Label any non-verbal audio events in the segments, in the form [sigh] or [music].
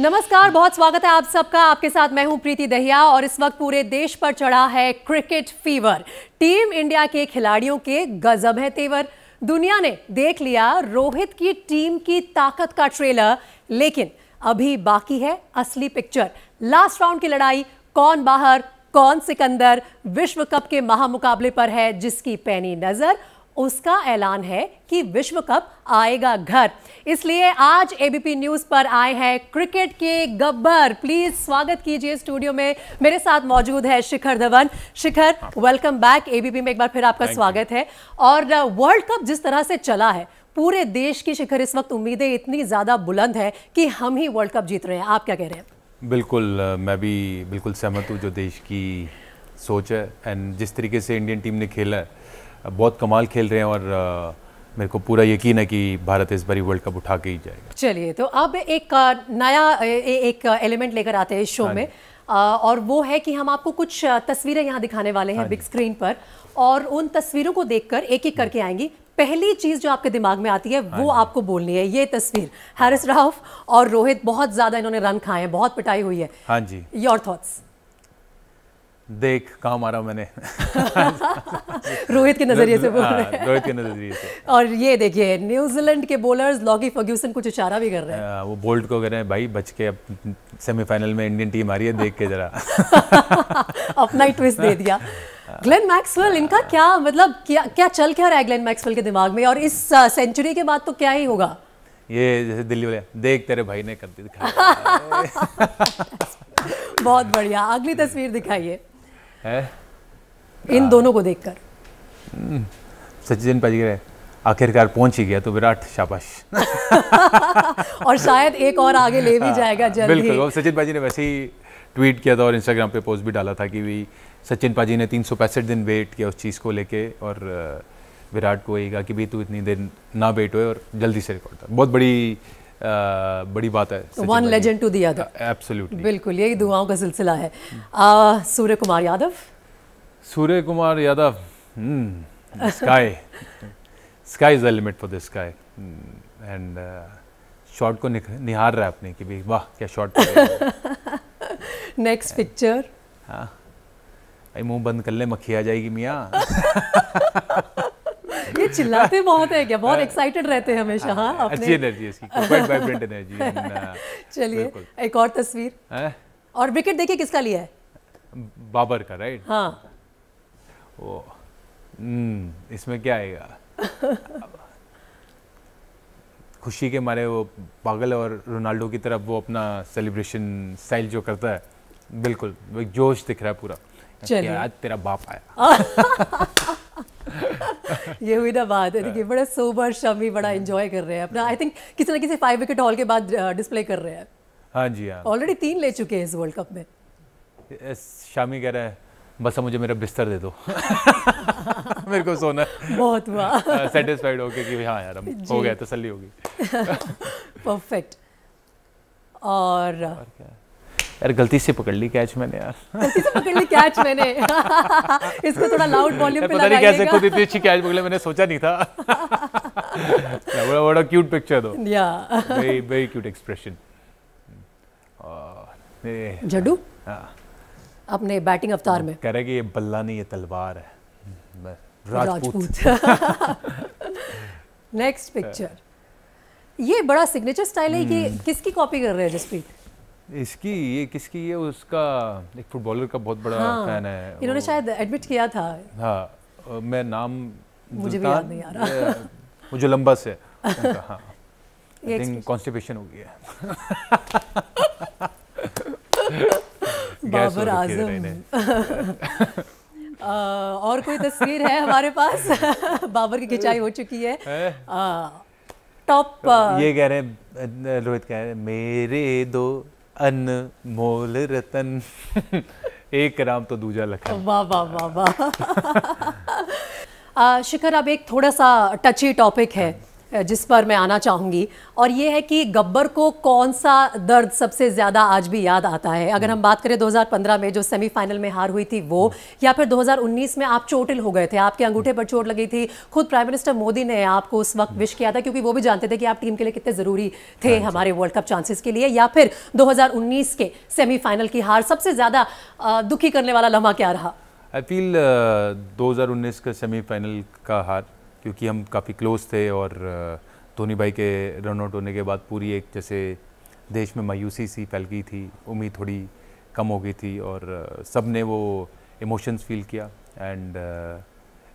नमस्कार बहुत स्वागत है आप सबका आपके साथ मैं हूं प्रीति दहिया और इस वक्त पूरे देश पर चढ़ा है क्रिकेट फीवर टीम इंडिया के खिलाड़ियों के गजब है तेवर दुनिया ने देख लिया रोहित की टीम की ताकत का ट्रेलर लेकिन अभी बाकी है असली पिक्चर लास्ट राउंड की लड़ाई कौन बाहर कौन सिकंदर विश्व कप के महामुकाबले पर है जिसकी पैनी नजर उसका ऐलान है कि विश्व कप आएगा घर इसलिए आज एबीपी न्यूज पर आए हैं क्रिकेट के गब्बर प्लीज स्वागत कीजिए स्टूडियो में मेरे साथ मौजूद है Shikhar Dhawan Shikhar welcome back ABP में एक बार फिर आपका स्वागत है और वर्ल्ड uh, कप जिस तरह से चला है पूरे देश की शिखर इस वक्त उम्मीदें इतनी ज़्यादा बुलंद है कि हम ही वर्ल्ड कप जीत रहे हैं आप क्या कह रहे हैं बिल्कुल uh, मैं भी बिल्कुल सहमत हूँ जो देश की सोच है एंड जिस तरीके से इंडियन टीम ने खेला है बहुत कमाल खेल रहे हैं और मेरे को पूरा यकीन है कि भारत इस बारी वर्ल्ड कप उठा के ही जाएगा चलिए तो अब एक नया एक एलिमेंट लेकर आते हैं इस शो हाँ में और वो है कि हम आपको कुछ तस्वीरें यहाँ दिखाने वाले हैं हाँ बिग स्क्रीन पर और उन तस्वीरों को देखकर एक एक हाँ। करके आएंगी पहली चीज जो आपके दिमाग में आती है वो आपको बोलनी है ये तस्वीर हैरिस राउफ और रोहित बहुत ज्यादा इन्होंने रन खाए हैं बहुत पिटाई हुई है हाँ जी योर थॉट्स देख काम आ रहा मैंने [laughs] रोहित के नजरिए से बोल हाँ, रहे हैं रोहित के नजरिए से और ये देखिए न्यूजीलैंड के बॉलर्स लॉकी फर्ग्यूसन कुछ इशारा भी कर रहे हैं आ, हाँ, वो बोल्ट को कह रहे हैं भाई बच के अब सेमीफाइनल में इंडियन टीम आ रही है देख के जरा [laughs] अपना ही ट्विस्ट दे दिया ग्लेन मैक्सवेल इनका क्या मतलब क्या क्या चल क्या रहा है ग्लेन मैक्सवेल के दिमाग में और इस सेंचुरी के बाद तो क्या ही होगा ये जैसे दिल्ली वाले देख तेरे भाई ने कर दी [laughs] बहुत बढ़िया अगली तस्वीर दिखाइए है इन दोनों को देखकर हम्म, सचिन पजगरे आखिरकार पहुंच ही गया तो विराट शाबाश [laughs] और शायद एक और आगे ले भी जाएगा जल्दी बिल्कुल और सचिन पाजी ने वैसे ही ट्वीट किया था और इंस्टाग्राम पे पोस्ट भी डाला था कि भी सचिन पाजी ने तीन दिन वेट किया उस चीज़ को लेके और विराट को यही कहा कि भाई तू इतनी देर ना वेट हो और जल्दी से रिकॉर्ड था बहुत बड़ी आ, बड़ी बात है one legend to the other बिल्कुल यही दुआओं का सिलसिला है Suryakumar Yadav Suryakumar Yadav Sky Sky is the limit for the sky and shot को निहार रहा है अपने कि भाई वाह क्या शॉट नेक्स्ट पिक्चर हाँ भाई मुंह बंद कर ले मक्खी आ जाएगी मियाँ [laughs] चिल्लाते बहुत है क्या बहुत एक्साइटेड [laughs] रहते हैं हमेशा हाँ, हाँ अच्छी एनर्जी एनर्जी [laughs] uh, चलिए एक और तस्वीर और विकेट देखिए किसका लिया है बाबर का राइट हाँ ओ हम्म, इसमें क्या आएगा [laughs] खुशी के मारे वो पागल और रोनाल्डो की तरफ वो अपना सेलिब्रेशन स्टाइल जो करता है बिल्कुल जोश दिख रहा है पूरा आज तेरा बाप आया [laughs] ये हुई ना बात है हाँ। देखिए बड़ा सोबर शमी बड़ा एंजॉय कर रहे हैं अपना आई थिंक किसी ना किसी फाइव विकेट हॉल के बाद डिस्प्ले uh, कर रहे हैं हाँ जी हाँ ऑलरेडी तीन ले चुके हैं इस वर्ल्ड कप में शामी कह रहे हैं बस मुझे मेरा बिस्तर दे दो [laughs] मेरे को सोना बहुत हुआ सेटिस्फाइड हाँ, हो कि हाँ यार हो गया तसली होगी परफेक्ट [laughs] और, और क्या यार गलती से पकड़ ली कैच मैंने यार गलती से पकड़ ली कैच मैंने [laughs] इसको थोड़ा लाउड वॉल्यूम पे पता नहीं कैसे खुद इतनी अच्छी कैच पकड़े मैंने सोचा नहीं था [laughs] बड़ा बड़ा क्यूट पिक्चर दो या very very cute expression Jaddu अपने बैटिंग अवतार में कह रहे कि ये बल्ला नहीं ये तलवार है राजपूत नेक्स्ट पिक्चर [laughs] ये बड़ा सिग्नेचर स्टाइल है कि किसकी कॉपी कर रहे हैं जसप्रीत इसकी ये किसकी ये उसका एक फुटबॉलर का बहुत बड़ा हाँ, फैन है इन्होंने शायद एडमिट किया था हाँ मैं नाम मुझे भी याद नहीं आ रहा मुझे लंबा से [laughs] हाँ कॉन्स्टिपेशन हो गया [laughs] बाबर आजम [laughs] और कोई तस्वीर है हमारे पास बाबर की खिंचाई हो चुकी है टॉप ये कह रहे हैं रोहित कह रहे हैं मेरे दो अनमोल रतन [laughs] एक राम तो दूजा लखन वाह वाह वाह वाह [laughs] शिखर अब एक थोड़ा सा टची टॉपिक है जिस पर मैं आना चाहूँगी और ये है कि गब्बर को कौन सा दर्द सबसे ज़्यादा आज भी याद आता है अगर हम बात करें 2015 में जो सेमीफाइनल में हार हुई थी वो या फिर 2019 में आप चोटिल हो गए थे आपके अंगूठे पर चोट लगी थी खुद प्राइम मिनिस्टर मोदी ने आपको उस वक्त विश किया था क्योंकि वो भी जानते थे कि आप टीम के लिए कितने ज़रूरी थे हाँ हमारे वर्ल्ड कप चांसेस के लिए या फिर दो के सेमीफाइनल की हार सबसे ज़्यादा दुखी करने वाला लम्हा क्या रहा आई फील 2019 का सेमीफाइनल का हार क्योंकि हम काफ़ी क्लोज थे और धोनी भाई के रन आउट होने के बाद पूरी एक जैसे देश में मायूसी सी फैल गई थी उम्मीद थोड़ी कम हो गई थी और सब ने वो इमोशंस फील किया एंड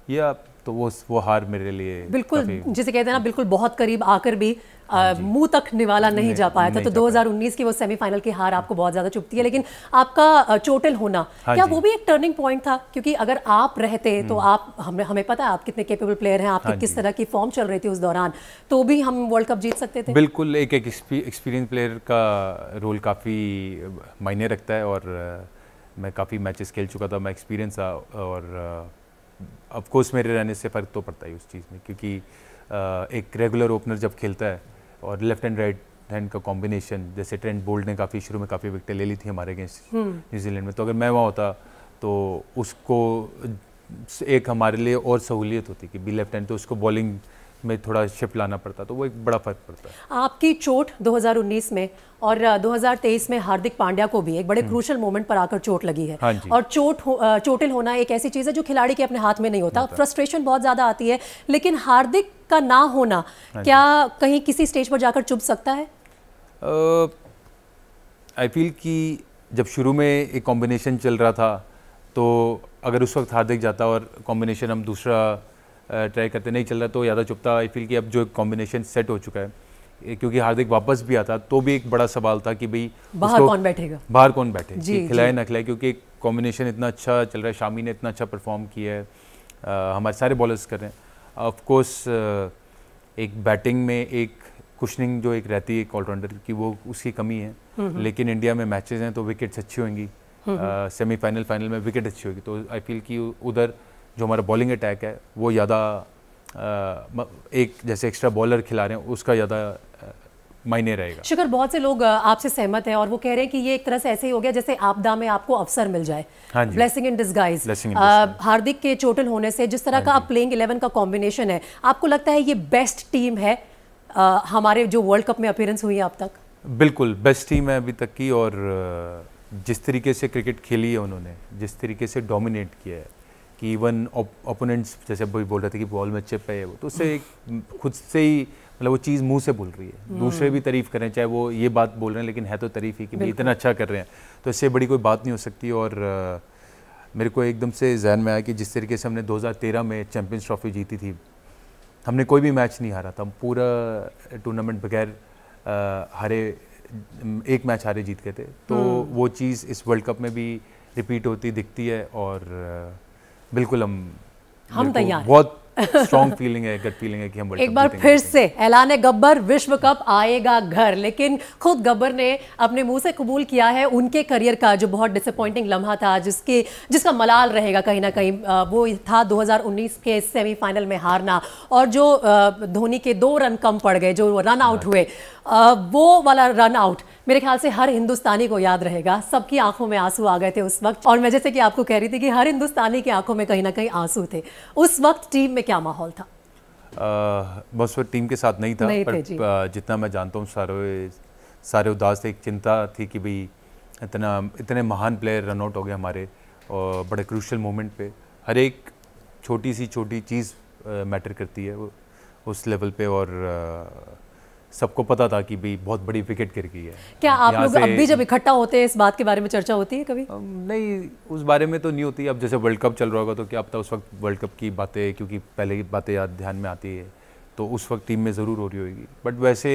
या तो वो वो हार मेरे लिए बिल्कुल जिसे कहते हैं ना बिल्कुल बहुत करीब आकर भी हाँ मुंह तक निवाला नहीं, नहीं जा पाया था तो 2019 की वो सेमीफाइनल की हार आपको बहुत ज़्यादा चुपती है लेकिन आपका चोटिल होना हाँ क्या वो भी एक टर्निंग पॉइंट था क्योंकि अगर आप रहते तो हम्म। आप हमें हमें पता है आप कितने केपेबल प्लेयर हैं आपकी हाँ किस तरह की फॉर्म चल रही थी उस दौरान तो भी हम वर्ल्ड कप जीत सकते थे बिल्कुल एक एक एक्सपीरियंस प्लेयर का रोल काफ़ी मायने रखता है और मैं काफ़ी मैचेस खेल चुका था मैं एक्सपीरियंस था और कोर्स मेरे रहने से फ़र्क तो पड़ता है उस चीज़ में क्योंकि एक रेगुलर ओपनर जब खेलता है और लेफ्ट एंड राइट हैंड का कॉम्बिनेशन जैसे ट्रेंड बोल्ड ने काफ़ी शुरू में काफ़ी विकटें ले ली थी हमारे अगेंस्ट हम्म। न्यूजीलैंड में तो अगर मैं वहाँ होता तो उसको एक हमारे लिए और सहूलियत होती कि बी लेफ्ट हैंड तो उसको बॉलिंग में थोड़ा शिफ्ट लाना पड़ता तो वो एक बड़ा फर्क पड़ता है आपकी चोट 2019 में और 2023 में हार्दिक पांड्या को भी एक बड़े क्रूशल हम्म। मोमेंट पर आकर चोट लगी है हाँ और चोट हो, चोटिल होना एक ऐसी चीज़ है जो खिलाड़ी के अपने हाथ में नहीं होता फ्रस्ट्रेशन बहुत ज़्यादा आती है लेकिन हार्दिक का ना होना हाँ क्या कहीं किसी स्टेज पर जाकर चुभ सकता है आई फील कि जब शुरू में एक कॉम्बिनेशन चल रहा था तो अगर उस वक्त हार्दिक जाता और कॉम्बिनेशन हम दूसरा ट्राई करते नहीं चल रहा तो ज़्यादा चुपता आई फील कि अब जो एक कॉम्बिनेशन सेट हो चुका है क्योंकि हार्दिक वापस भी आता तो भी एक बड़ा सवाल था कि भाई बाहर कौन बैठेगा बाहर कौन बैठे खिलाए ना खिलाए क्योंकि कॉम्बिनेशन इतना अच्छा चल रहा है शामी ने इतना अच्छा परफॉर्म किया है हमारे सारे बॉलर्स कर रहे हैं ऑफकोर्स एक बैटिंग में एक कुशनिंग जो एक रहती है एक ऑलराउंडर की वो उसकी कमी है हम्म, हम्म। लेकिन इंडिया में मैचेस हैं तो विकेट्स अच्छी होंगी सेमीफाइनल हम्म, फाइनल में विकेट अच्छी होगी तो आई फील कि उधर जो हमारा बॉलिंग अटैक है वो ज़्यादा एक जैसे एक्स्ट्रा बॉलर खिला रहे हैं उसका ज़्यादा मायने रहेगा शिखर बहुत से लोग आपसे सहमत हैं और वो कह रहे हैं कि ये एक तरह से ऐसे ही हो गया जैसे आपदा में आपको अवसर मिल जाए ब्लेसिंग इन डिस्गाइज हार्दिक के चोटिल होने से जिस तरह हाँ का आप प्लेइंग इलेवन का कॉम्बिनेशन है आपको लगता है ये बेस्ट टीम है आ, हमारे जो वर्ल्ड कप में अपेयरेंस हुई है अब तक बिल्कुल बेस्ट टीम है अभी तक की और जिस तरीके से क्रिकेट खेली है उन्होंने जिस तरीके से डोमिनेट किया है कि इवन ओपोनेंट्स जैसे अभी बोल रहे थे कि बॉल में चिप है वो तो उससे खुद से ही मतलब वो चीज़ मुंह से बोल रही है हम्म। दूसरे भी तारीफ़ करें चाहे वो ये बात बोल रहे हैं लेकिन है तो तारीफ़ ही कि भाई इतना अच्छा कर रहे हैं तो इससे बड़ी कोई बात नहीं हो सकती और मेरे को एकदम से जहन में आया कि जिस तरीके से हमने 2013 में चैम्पियंस ट्रॉफी जीती थी हमने कोई भी मैच नहीं हारा था हम पूरा टूर्नामेंट बगैर हारे एक मैच हारे जीत गए थे तो हम्म। वो चीज़ इस वर्ल्ड कप में भी रिपीट होती दिखती है और बिल्कुल हम हम तैयार बहुत स्ट्रॉन्ग फीलिंग है गुड फीलिंग है कि हम एक बार फिर से ऐलान गब्बर विश्व कप आएगा घर लेकिन खुद गब्बर ने अपने मुंह से कबूल किया है उनके करियर का जो बहुत डिसअपॉइंटिंग लम्हा था जिसके जिसका मलाल रहेगा कहीं ना कहीं वो था 2019 के सेमीफाइनल में हारना और जो धोनी के दो रन कम पड़ गए जो रन आउट हुए वो वाला रन आउट मेरे ख्याल से हर हिंदुस्तानी को याद रहेगा सबकी आंखों में आंसू आ गए थे उस वक्त और मैं जैसे कि आपको कह रही थी कि हर हिंदुस्तानी की आंखों में कहीं ना कहीं आंसू थे उस वक्त टीम में क्या माहौल था बस वो टीम के साथ नहीं था नहीं पर जितना मैं जानता हूँ सारे सारे उदास थे एक चिंता थी कि भाई इतना इतने महान प्लेयर रनआउट हो गए हमारे और बड़े क्रूशल मोमेंट पे हर एक छोटी सी छोटी चीज़ मैटर करती है उस लेवल पे और सबको पता था कि भाई बहुत बड़ी विकेट गिर गई है क्या आप लोग अब भी जब इकट्ठा होते हैं इस बात के बारे में चर्चा होती है कभी नहीं उस बारे में तो नहीं होती अब जैसे वर्ल्ड कप चल रहा होगा तो क्या अब तक उस वक्त वर्ल्ड कप की बातें क्योंकि पहले की बातें याद ध्यान में आती है तो उस वक्त टीम में ज़रूर हो रही होगी बट वैसे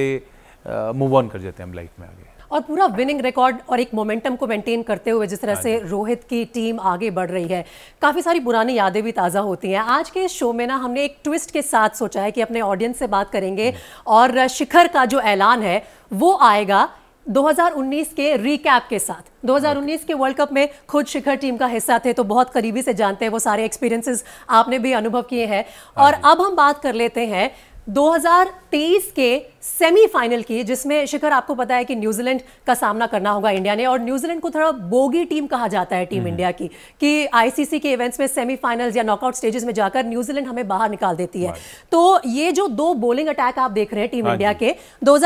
मूव ऑन कर जाते हैं हम लाइफ में आगे और पूरा विनिंग रिकॉर्ड और एक मोमेंटम को मेंटेन करते हुए जिस तरह हाँ से रोहित की टीम आगे बढ़ रही है काफ़ी सारी पुरानी यादें भी ताज़ा होती हैं आज के शो में ना हमने एक ट्विस्ट के साथ सोचा है कि अपने ऑडियंस से बात करेंगे हम्म। और शिखर का जो ऐलान है वो आएगा 2019 के रीकैप के साथ 2019 के वर्ल्ड कप में खुद शिखर टीम का हिस्सा थे तो बहुत करीबी से जानते हैं वो सारे एक्सपीरियंसेस आपने भी अनुभव किए हैं हाँ और अब हम बात कर लेते हैं 2023 के सेमीफाइनल की जिसमें शिखर आपको पता है कि न्यूजीलैंड का सामना करना होगा इंडिया ने और न्यूजीलैंड को थोड़ा बोगी टीम कहा जाता है टीम हम्म। इंडिया की कि आईसीसी के इवेंट्स में सेमीफाइनल्स या नॉकआउट स्टेजेस में जाकर न्यूजीलैंड हमें बाहर निकाल देती है तो ये जो दो बोलिंग अटैक आप देख रहे हैं टीम हाँ इंडिया के दो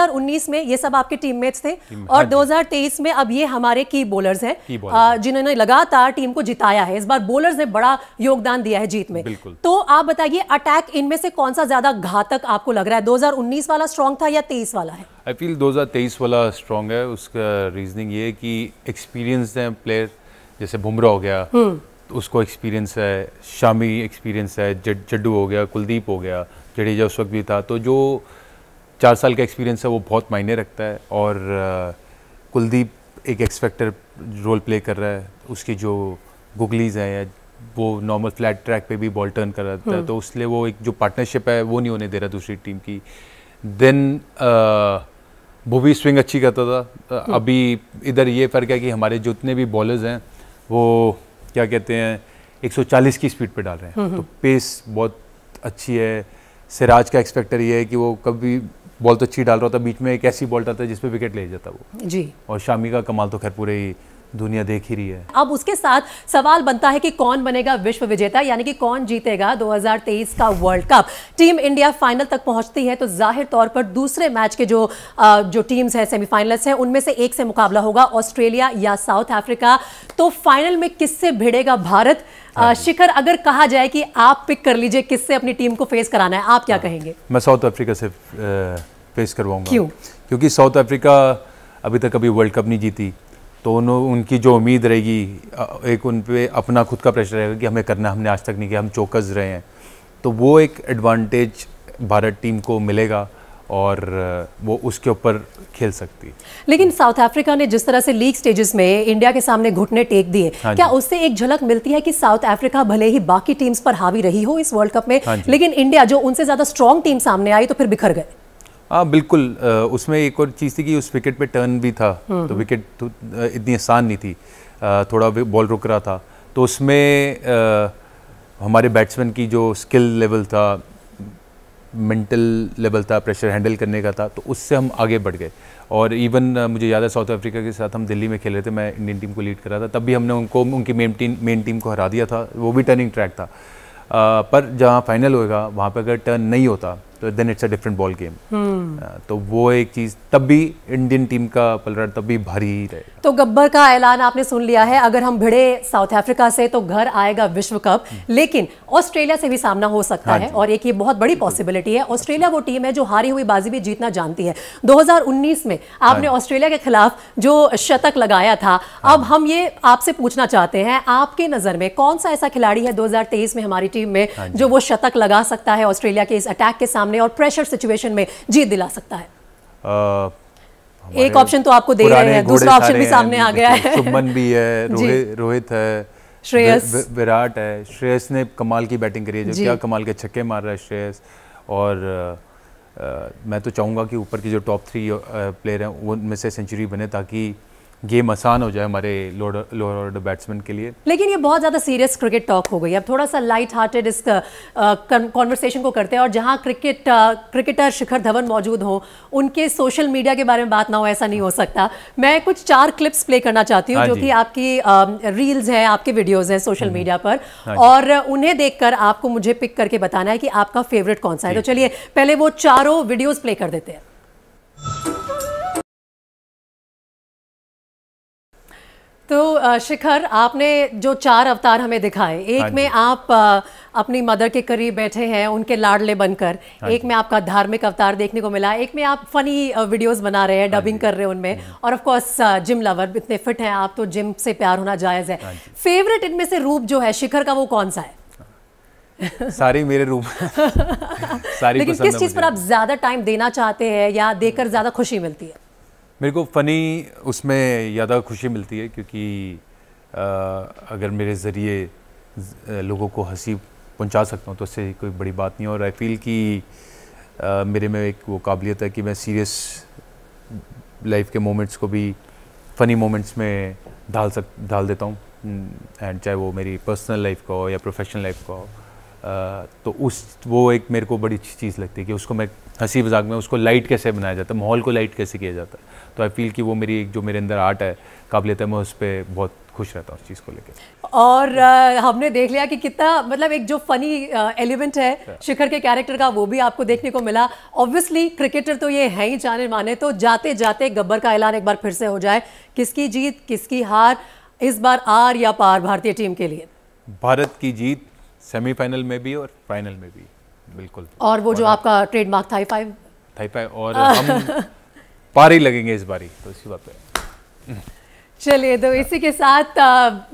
में ये सब आपके टीम थे और हाँ दो में अब ये हमारे की बोलर्स हैं जिन्होंने लगातार टीम को जिताया है इस बार बोलर्स ने बड़ा योगदान दिया है जीत में तो आप बताइए अटैक इनमें से कौन सा ज्यादा घातक आपको लग रहा है 2019 वाला स्ट्रांग था या 23 वाला है आई फील 2023 वाला स्ट्रांग है उसका रीजनिंग ये है कि एक्सपीरियंस है प्लेयर जैसे बुमरा हो गया हम्म। तो उसको एक्सपीरियंस है शामी एक्सपीरियंस है जड्डू हो गया कुलदीप हो गया जडेजा उस वक्त भी था तो जो चार साल का एक्सपीरियंस है वो बहुत मायने रखता है और कुलदीप एक एक्सपेक्टर रोल प्ले कर रहा है उसकी जो गुगलीज हैं या वो नॉर्मल फ्लैट ट्रैक पे भी बॉल टर्न कर रहा था हम्म। तो उसलिए वो एक जो पार्टनरशिप है वो नहीं होने दे रहा दूसरी टीम की देन वो भी स्विंग अच्छी करता था हम्म। अभी इधर ये फ़र्क है कि हमारे जितने भी बॉलर्स हैं वो क्या कहते हैं 140 की स्पीड पे डाल रहे हैं हम्म, तो पेस बहुत अच्छी है सिराज का एक्सपेक्टर ये है कि वो कभी बॉल तो अच्छी डाल रहा था बीच में एक ऐसी बॉल डालता है जिसपे विकेट ले जाता वो जी और शामी का कमाल तो खैर पूरे ही दुनिया देख ही रही है अब उसके साथ सवाल बनता है कि कौन बनेगा विश्व विजेता यानी कि कौन जीतेगा 2023 का World Cup team India final तक पहुंचती है तो जाहिर तौर पर दूसरे मैच के जो जो टीम्स हैं सेमीफाइनल्स हैं उनमें से एक से मुकाबला होगा ऑस्ट्रेलिया या साउथ अफ्रीका तो फाइनल में किससे भिड़ेगा भारत हाँ शिखर अगर कहा जाए कि आप पिक कर लीजिए किससे अपनी टीम को फेस कराना है आप क्या हाँ। कहेंगे मैं साउथ अफ्रीका से फेस करवाऊंगा क्यों क्योंकि साउथ अफ्रीका अभी तक कभी वर्ल्ड कप नहीं जीती तो उन उनकी जो उम्मीद रहेगी एक उन पर अपना खुद का प्रेशर रहेगा कि हमें करना हमने आज तक नहीं किया हम चौकस रहे हैं तो वो एक एडवांटेज भारत टीम को मिलेगा और वो उसके ऊपर खेल सकती लेकिन साउथ अफ्रीका ने जिस तरह से लीग स्टेजेस में इंडिया के सामने घुटने टेक दिए हाँ क्या उससे एक झलक मिलती है कि साउथ अफ्रीका भले ही बाकी टीम्स पर हावी रही हो इस वर्ल्ड कप में हाँ लेकिन इंडिया जो उनसे ज्यादा स्ट्रॉन्ग टीम सामने आई तो फिर बिखर गए हाँ बिल्कुल उसमें एक और चीज़ थी कि उस विकेट पे टर्न भी था हम्म। तो विकेट तो इतनी आसान नहीं थी थोड़ा बॉल रुक रहा था तो उसमें हमारे बैट्समैन की जो स्किल लेवल था मेंटल लेवल था प्रेशर हैंडल करने का था तो उससे हम आगे बढ़ गए और इवन मुझे याद है साउथ अफ्रीका के साथ हम दिल्ली में खेल रहे थे मैं इंडियन टीम को लीड कर रहा था तब भी हमने उनको उनकी मेन टीम मेन टीम को हरा दिया था वो भी टर्निंग ट्रैक था आ, पर जहाँ फाइनल होएगा वहाँ पर अगर टर्न नहीं होता तो then it's a different ball game तो वो एक चीज तब भी इंडियन टीम का पलरा तब भी भारी रहेगा तो गब्बर का ऐलान आपने सुन लिया है अगर हम भिड़े साउथ अफ्रीका से तो घर आएगा विश्व कप hmm. लेकिन ऑस्ट्रेलिया से भी सामना हो सकता हाँ है और एक ये बहुत बड़ी पॉसिबिलिटी है ऑस्ट्रेलिया अच्छा। वो टीम है जो हारी हुई बाजी भी जीतना जानती है 2019 में हाँ आपने ऑस्ट्रेलिया के खिलाफ जो शतक लगाया था हाँ अब हम ये आपसे पूछना चाहते हैं आपके नजर में कौन सा ऐसा खिलाड़ी है दो में हमारी टीम में हाँ जो वो शतक लगा सकता है ऑस्ट्रेलिया के इस अटैक के सामने सामने और प्रेशर सिचुएशन में जीत दिला सकता है एक ऑप्शन तो आपको दे रहे हैं दूसरा ऑप्शन भी सामने आ गया है सुमन भी है [laughs] रोहित रोहित है श्रेयस विराट है श्रेयस ने कमाल की बैटिंग करी है जो क्या कमाल के छक्के मार रहा है श्रेयस और आ, मैं तो चाहूँगा कि ऊपर की जो टॉप थ्री प्लेयर हैं उनमें से सेंचुरी बने ताकि गेम आसान हो जाए हमारे लोअर लोअर बैट्समैन के लिए लेकिन ये बहुत ज़्यादा सीरियस क्रिकेट टॉक हो गई अब थोड़ा सा लाइट हार्टेड इस कॉन्वर्सेशन को करते हैं और जहाँ क्रिकेट क्रिकेटर शिखर धवन मौजूद हो उनके सोशल मीडिया के बारे में बात ना हो ऐसा नहीं हो सकता मैं कुछ चार क्लिप्स प्ले करना चाहती हूँ हाँ जो कि आपकी रील्स हैं आपके वीडियोज़ हैं सोशल मीडिया हम्म। पर हाँ और उन्हें देखकर आपको मुझे पिक करके बताना है कि आपका फेवरेट कौन सा है तो चलिए पहले वो चारों वीडियोज़ प्ले कर देते हैं तो शिखर आपने जो चार अवतार हमें दिखाए एक हाँ में आप अपनी मदर के करीब बैठे हैं उनके लाडले बनकर हाँ एक में आपका धार्मिक अवतार देखने को मिला एक में आप फनी वीडियोस बना रहे हैं हाँ डबिंग कर रहे हैं उनमें और ऑफ कोर्स जिम लवर इतने फिट हैं आप तो जिम से प्यार होना जायज़ है फेवरेट इनमें से रूप जो है शिखर का वो कौन सा है सारी मेरे रूप [laughs] सारी लेकिन किस चीज़ पर आप ज़्यादा टाइम देना चाहते हैं या देकर ज़्यादा खुशी मिलती है मेरे को फ़नी उसमें ज़्यादा खुशी मिलती है क्योंकि आ, अगर मेरे ज़रिए लोगों को हंसी पहुंचा सकता हूँ तो उससे कोई बड़ी बात नहीं और आई फील कि आ, मेरे में एक वो काबिलियत है कि मैं सीरियस लाइफ के मोमेंट्स को भी फ़नी मोमेंट्स में ढाल सक ढाल देता हूँ एंड हम्म, चाहे वो मेरी पर्सनल लाइफ का हो या प्रोफेशनल लाइफ का हो तो उस वो एक मेरे को बड़ी अच्छी चीज़ लगती है कि उसको मैं हंसी मजाक में उसको लाइट कैसे बनाया जाता है माहौल को लाइट कैसे किया जाता है तो आई फील कि वो मेरी एक जो मेरे अंदर आर्ट है काबिलियत है मैं उस पर बहुत खुश रहता हूँ उस चीज़ को लेकर और आ, हमने देख लिया कि कितना मतलब एक जो फनी एलिमेंट है शिखर के कैरेक्टर का वो भी आपको देखने को मिला ऑब्वियसली क्रिकेटर तो ये है ही जाने माने तो जाते जाते गब्बर का ऐलान एक बार फिर से हो जाए किसकी जीत किसकी हार इस बार आर या पार भारतीय टीम के लिए भारत की जीत सेमीफाइनल में भी और फाइनल में भी बिल्कुल और वो और जो आपका ट्रेडमार्क था फाइव था और [laughs] हम पारी लगेंगे इस बारी तो इसी बात पे चलिए तो इसी के साथ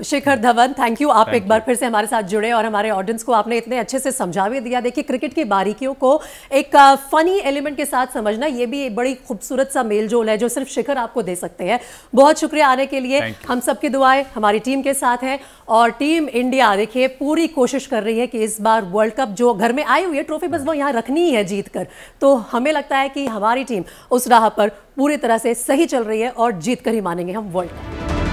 शिखर धवन थैंक यू आप thank एक बार फिर से हमारे साथ जुड़े और हमारे ऑडियंस को आपने इतने अच्छे से समझा भी दिया देखिए क्रिकेट की बारीकियों को एक फनी एलिमेंट के साथ समझना ये भी एक बड़ी खूबसूरत सा मेल जोल है जो सिर्फ शिखर आपको दे सकते हैं बहुत शुक्रिया आने के लिए हम सबकी दुआएं हमारी टीम के साथ हैं और टीम इंडिया देखिए पूरी कोशिश कर रही है कि इस बार वर्ल्ड कप जो घर में आई हुई है ट्रॉफी बस वो यहाँ रखनी ही है जीत कर तो हमें लगता है कि हमारी टीम उस राह पर पूरी तरह से सही चल रही है और जीत कर ही मानेंगे हम वर्ल्ड कप